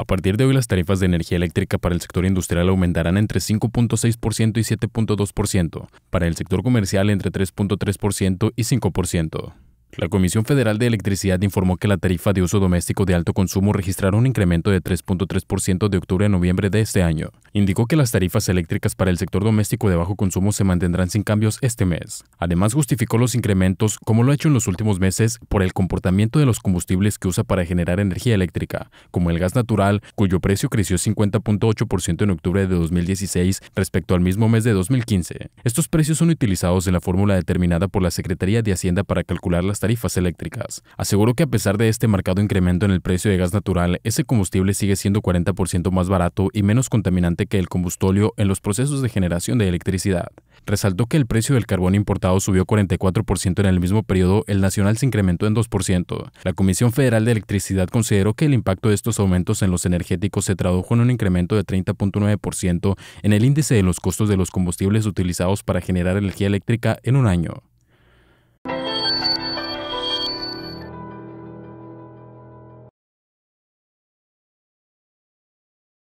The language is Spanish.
A partir de hoy, las tarifas de energía eléctrica para el sector industrial aumentarán entre 5.6% y 7.2%, para el sector comercial entre 3.3% y 5%. La Comisión Federal de Electricidad informó que la tarifa de uso doméstico de alto consumo registrará un incremento de 3.3% de octubre a noviembre de este año. Indicó que las tarifas eléctricas para el sector doméstico de bajo consumo se mantendrán sin cambios este mes. Además, justificó los incrementos, como lo ha hecho en los últimos meses, por el comportamiento de los combustibles que usa para generar energía eléctrica, como el gas natural, cuyo precio creció 50.8% en octubre de 2016 respecto al mismo mes de 2015. Estos precios son utilizados en la fórmula determinada por la Secretaría de Hacienda para calcular las tarifas tarifas eléctricas. Aseguró que a pesar de este marcado incremento en el precio de gas natural, ese combustible sigue siendo 40% más barato y menos contaminante que el combustóleo en los procesos de generación de electricidad. Resaltó que el precio del carbón importado subió 44% en el mismo periodo, el nacional se incrementó en 2%. La Comisión Federal de Electricidad consideró que el impacto de estos aumentos en los energéticos se tradujo en un incremento de 30.9% en el índice de los costos de los combustibles utilizados para generar energía eléctrica en un año.